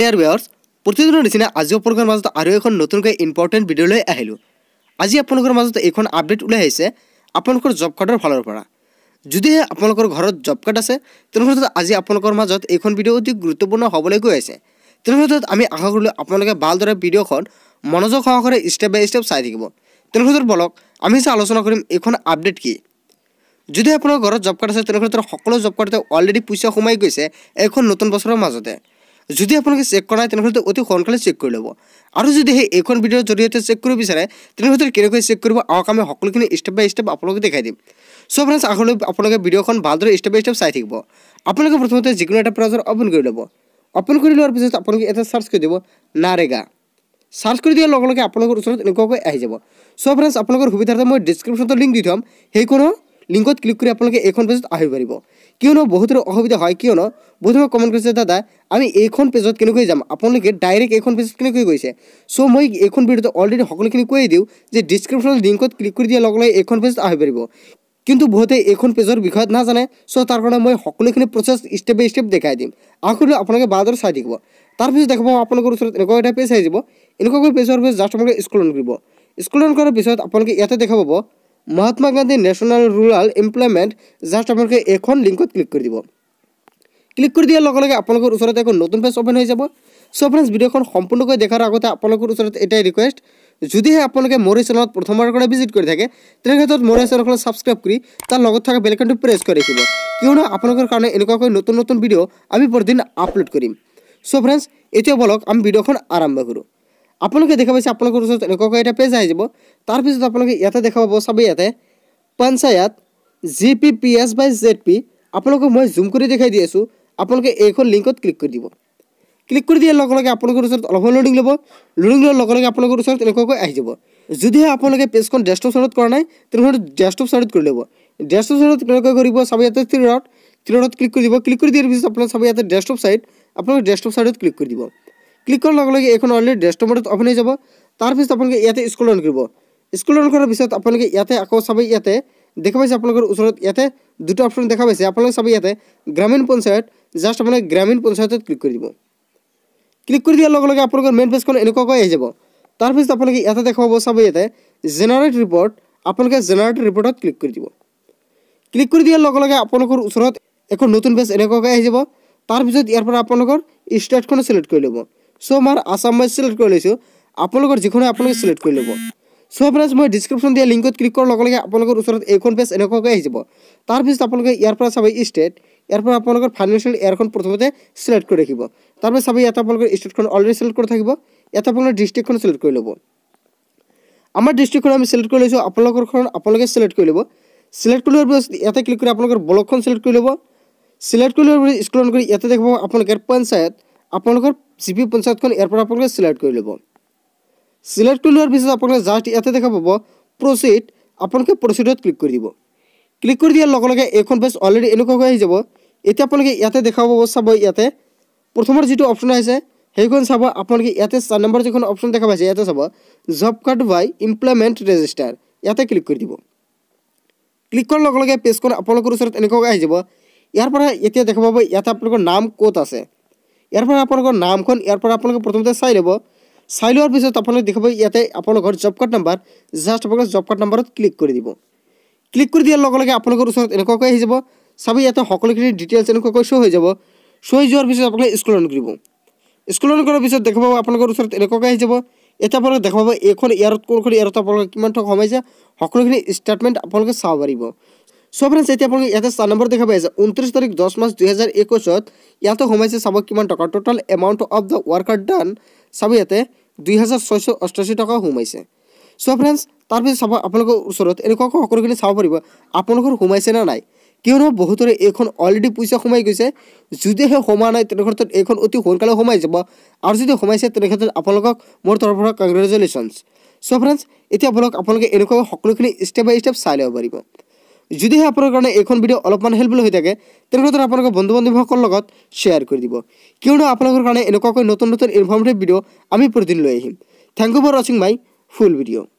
dare ৱেয়াৰ্ছ প্ৰতিদিনৰ নিচিনা আজি আপোনালোকৰ মাজত আৰু এখন নতুনকৈ ইম্পৰ্টেণ্ট ভিডিঅ' লৈ আহিলোঁ আজি আপোনালোকৰ মাজত এইখন আপডেট ওলাই আহিছে আপোনালোকৰ জব কাৰ্ডৰ ফালৰ পৰা যদিহে আপোনালোকৰ ঘৰত জব কাৰ্ড আছে তেনেহ'লে আজি আপোনালোকৰ মাজত এইখন ভিডিঅ' অতি গুৰুত্বপূৰ্ণ হ'বলৈ গৈ আছে তেনেহ'লে আমি আশা কৰিলোঁ আপোনালোকে ভালদৰে ভিডিঅ'খন মনোযোগ সহকাৰে ষ্টেপ বাই ষ্টেপ চাই থাকিব তেনেহ'লে বলক আমি যে আলোচনা কৰিম এইখন আপডেট কি যদি আপোনালোকৰ ঘৰত জব কাৰ্ড আছে তেনেহ'লে সকলো জব কাৰ্ডতে অলৰেডি পইচা সোমাই গৈছে এইখন নতুন বছৰৰ মাজতে যদি আপোনালোকে চেক কৰা নাই তেনেহ'লে অতি সোনকালে চেক কৰি ল'ব আৰু যদি সেই এইখন ভিডিঅ'ৰ জৰিয়তে চেক কৰিব বিচাৰে তেনেহ'লে কেনেকৈ চেক কৰিব আমাক আমি সকলোখিনি ষ্টেপ বাই ষ্টেপ আপোনালোকে দেখাই দিম চ' ফ্ৰেণ্ডছ আগলৈ আপোনালোকে ভিডিঅ'খন ভালদৰে ষ্টেপ বাই ষ্টেপ চাই থাকিব আপোনালোকে প্ৰথমতে যিকোনো এটা ব্ৰাউজাৰ অ'পেন কৰি ল'ব অ'পেন কৰি লোৱাৰ পিছত আপোনালোকে এটা চাৰ্চ কৰি দিব নাৰেগা চাৰ্চ কৰি দিয়াৰ লগে লগে আপোনালোকৰ ওচৰত এনেকুৱাকৈ আহি যাব চ' ফ্ৰেণ্ডছ আপোনালোকৰ সুবিধাৰ্থে মই ডিছক্ৰিপশ্যনত লিংক দি থ'ম সেইখনো লিংকত ক্লিক কৰি আপোনালোকে এইখন পেজত আহিব পাৰিব কিয়নো বহুতৰ অসুবিধা হয় কিয়নো বহুতে কমেণ্ট কৰিছে দাদা আমি এইখন পেজত কেনেকৈ যাম আপোনালোকে ডাইৰেক্ট এইখন পেজত কেনেকৈ গৈছে চ' মই এইখন ভিডিঅ'টো অলৰেডি সকলোখিনি কৈয়ে দিওঁ যে ডিছক্ৰিপশ্যনত লিংকত ক্লিক কৰি দিয়াৰ লগে লগে এইখন পেজত আহিব পাৰিব কিন্তু বহুতে এইখন পেজৰ বিষয়ত নাজানে চ' তাৰ কাৰণে মই সকলোখিনি প্ৰচেছ ষ্টেপ বাই ষ্টেপ দেখাই দিম আগলৈ আপোনালোকে বাৰদৰে চাই থাকিব তাৰপিছত দেখা পাব আপোনালোকৰ ওচৰত এনেকুৱা এটা পেজ আহি যাব এনেকুৱাকৈ পেজৰ পিছত জাষ্ট আপোনালোকে স্কুল ৰণ কৰিব স্কুল ৰণ কৰাৰ পিছত আপোনালোকে ইয়াতে দেখা পাব Mahatma Gandhi national rural employment just আপোনালোকে এইখন লিংকত ক্লিক কৰি দিব ক্লিক কৰি দিয়াৰ লগে লগে আপোনালোকৰ ওচৰত এখন নতুন পেজ অ'পেন হৈ যাব চ' ফ্ৰেণ্ডছ ভিডিঅ'খন সম্পূৰ্ণকৈ দেখাৰ আগতে আপোনালোকৰ ওচৰত এটাই ৰিকুৱেষ্ট যদিহে আপোনালোকে মোৰ এই চেনেলত প্ৰথমবাৰৰ কাৰণে ভিজিট কৰি থাকে তেনেক্ষেত্ৰত মোৰ এই চেনেলখনত ছাবস্ক্ৰাইব কৰি তাৰ লগত থকা বেলেগটো প্ৰেছ কৰি ৰাখিব কিয়নো আপোনালোকৰ কাৰণে এনেকুৱাকৈ নতুন নতুন ভিডিঅ' আমি প্ৰতিদিন আপলোড কৰিম চ' ফ্ৰেণ্ডছ এতিয়া বলক আমি ভিডিঅ'খন আৰম্ভ কৰোঁ আপোনালোকে দেখা পাইছে আপোনালোকৰ ওচৰত এনেকুৱাকৈ এটা পেজ আহি যাব তাৰপিছত আপোনালোকে ইয়াতে দেখা পাব চাব ইয়াতে panchayat G P P S by Z P আপোনালোকক মই জুম কৰি দেখাই দি আছোঁ আপোনালোকে এইখন লিংকত ক্লিক কৰি দিব ক্লিক কৰি দিয়াৰ লগে লগে আপোনালোকৰ ওচৰত অলপ লোডিং ল'ব লোডিং লোৱাৰ লগে লগে আপোনালোকৰ ওচৰত এনেকুৱাকৈ আহি যাব যদিহে আপোনালোকে পেজখন ডেস্কটপ চাইডত কৰা নাই তেনেহ'লে ডেস্কটপ চাইডত কৰি ল'ব ডেস্কটপ চাইডত কেনেকৈ কৰিব চাব ইয়াতে থ্ৰী ৰাউট থ্ৰী ৰাউটত ক্লিক কৰি দিব ক্লিক কৰি দিয়াৰ পিছত আপোনালোকে চাব ইয়াতে ডেস্কটপ চাইড আপোনালোকে ডেস্কটপ চাইডত ক্লিক কৰি দিব ক্লিক কৰাৰ লগে লগে এইখন অলৰেডি ডেষ্ট মডত অ'পেন হৈ যাব তাৰপিছত আপোনালোকে ইয়াতে স্কুল অন কৰিব স্কুল ৰণ কৰাৰ পিছত আপোনালোকে ইয়াতে আকৌ চাব ইয়াতে দেখা পাইছে আপোনালোকৰ ওচৰত ইয়াতে দুটা অপশ্যন দেখা পাইছে আপোনালোকে চাব ইয়াতে গ্ৰামীণ পঞ্চায়ত জাষ্ট আপোনালোকে গ্ৰামীণ পঞ্চায়তত ক্লিক কৰি দিব ক্লিক কৰি দিয়াৰ লগে লগে আপোনালোকৰ মেইন পেজখন এনেকুৱাকৈ আহি যাব তাৰপিছত আপোনালোকে ইয়াতে দেখাব চাব ইয়াতে জেনেৰেট ৰিপৰ্ট আপোনালোকে জেনেৰেট ৰিপৰ্টত ক্লিক কৰি দিব ক্লিক কৰি দিয়াৰ লগে লগে আপোনালোকৰ ওচৰত এখন নতুন পেজ এনেকুৱাকৈ আহি যাব তাৰপিছত ইয়াৰ পৰা আপোনালোকৰ ষ্টেটখনো চিলেক্ট কৰি ল'ব চ' আমাৰ আছাম মই চিলেক্ট কৰি লৈছোঁ আপোনালোকৰ যিখনে আপোনালোকে চিলেক্ট কৰি ল'ব চ' আপোনাৰ মই ডিছক্ৰিপশ্যন দিয়া লিংকত ক্লিক কৰাৰ লগে লগে আপোনালোকৰ ওচৰত এইখন পেজ এনেকুৱাকৈ আহি যাব তাৰপিছত আপোনালোকে ইয়াৰ পৰা চাব ষ্টেট ইয়াৰ পৰা আপোনালোকৰ ফাইনেঞ্চিয়েল ইয়াৰখন প্ৰথমতে চিলেক্ট কৰি ৰাখিব তাৰপৰা চাব ইয়াত আপোনালোকৰ ষ্টেটখন অলৰেডি চিলেক্ট কৰি থাকিব ইয়াত আপোনালোকে ডিষ্ট্ৰিক্টখন চিলেক্ট কৰি ল'ব আমাৰ ডিষ্ট্ৰিক্টখন আমি চিলেক্ট কৰি লৈছোঁ আপোনালোকৰখন আপোনালোকে চিলেক্ট কৰি ল'ব চিলেক্ট কৰি লোৱাৰ পিছত ইয়াতে ক্লিক কৰি আপোনালোকৰ ব্লকখন চিলেক্ট কৰি ল'ব চিলেক্ট কৰি লোৱাৰ পিছত স্কুলত কৰি ইয়াতে দেখাব আপোনালোকে পঞ্চায়ত আপোনালোকৰ চি পি পঞ্চায়তখন ইয়াৰ পৰা আপোনালোকে চিলেক্ট কৰি ল'ব চিলেক্ট কৰি লোৱাৰ পিছত আপোনালোকে জাষ্ট ইয়াতে দেখা পাব প্ৰচিড আপোনালোকে প্ৰচিডত ক্লিক কৰি দিব ক্লিক কৰি দিয়াৰ লগে লগে এইখন পেজ অলৰেডি এনেকুৱা হৈ আহি যাব এতিয়া আপোনালোকে ইয়াতে দেখা পাব চাব ইয়াতে প্ৰথমৰ যিটো অপশ্যন আহিছে সেইখন চাব আপোনালোকে ইয়াতে চাৰি নম্বৰ যিখন অপশ্যন দেখা পাইছে ইয়াতে চাব job card by employment register ইয়াতে ক্লিক কৰি দিব ক্লিক কৰাৰ লগে লগে পেজখন আপোনালোকৰ ওচৰত এনেকুৱাকৈ আহি যাব ইয়াৰ পৰা এতিয়া দেখা পাব ইয়াতে আপোনালোকৰ নাম ক'ত আছে ইয়াৰ পৰা আপোনালোকৰ নামখন ইয়াৰ পৰা আপোনালোকে প্ৰথমতে চাই ল'ব চাই লোৱাৰ পিছত আপোনালোকে দেখাব ইয়াতে আপোনালোকৰ জব কাৰ্ড নম্বৰ জাষ্ট আপোনালোকে জব কাৰ্ড নম্বৰত ক্লিক কৰি দিব ক্লিক কৰি দিয়াৰ লগে লগে আপোনালোকৰ ওচৰত এনেকুৱাকৈ আহি যাব চাব ইয়াতে সকলোখিনি ডিটেইলছ এনেকুৱাকৈ শ্ব' হৈ যাব শ্ব' হৈ যোৱাৰ পিছত আপোনালোকে স্কুল ৰণ কৰিব স্কুল ৰণ কৰাৰ পিছত দেখা পাব আপোনালোকৰ ওচৰত এনেকুৱাকৈ আহি যাব এতিয়া আপোনালোকে দেখা পাব এইখন ইয়াৰত কোনখন ইয়াৰত আপোনালোকে কিমান সময় সোমাইছে সকলোখিনি ষ্টেটমেণ্ট আপোনালোকে চাব পাৰিব সো ফ্ৰেণ্ডছ এতিয়া আপোনালোকে ইয়াতে চাৰ নম্বৰ দেখা পাই আছে ঊনত্ৰিছ তাৰিখ দহ মাৰ্চ দুহেজাৰ একৈছত ইয়াতে সোমাইছে চাব কিমান টকা total amount of the worker done চাব ইয়াতে দুই হাজাৰ ছয়শ অষ্টাশী টকা সোমাইছে সো ফ্ৰেণ্ডছ তাৰপিছত চাব আপোনালোকৰ ওচৰত এনেকুৱাকৈ সকলোখিনি চাব পাৰিব আপোনালোকৰ সোমাইছে নে নাই কিয়নো বহুতৰে এইখন অলৰেডি পইচা সোমাই গৈছে যদিহে সোমোৱা নাই তেনেক্ষেত্ৰত এইখন অতি সোনকালে সোমাই যাব আৰু যদি সোমাইছে তেনেক্ষেত্ৰত আপোনালোকক মোৰ তৰফৰ পৰা কংগ্ৰেচুলেশ্যনছ সো ফ্ৰেণ্ডছ এতিয়া আপোনালোক আপোনালোকে এনেকুৱাকৈ সকলোখিনি ষ্টেপ বাই ষ্টেপ চাই ল'ব পাৰিব যদিহে আপোনাৰ কাৰণে এইখন ভিডিঅ' অলপমান হেল্পফুল হৈ থাকে তেনেহ'লে আপোনালোকৰ বন্ধু বান্ধৱীসকলৰ লগত শ্বেয়াৰ কৰি দিব কিয়নো আপোনালোকৰ কাৰণে এনেকুৱাকৈ নতুন নতুন ইনফৰ্মেটিভ ভিডিঅ' আমি প্ৰতিদিন লৈ আহিম থেংক ইউ ফৰ ৱাচিং মাই ফুল ভিডিঅ'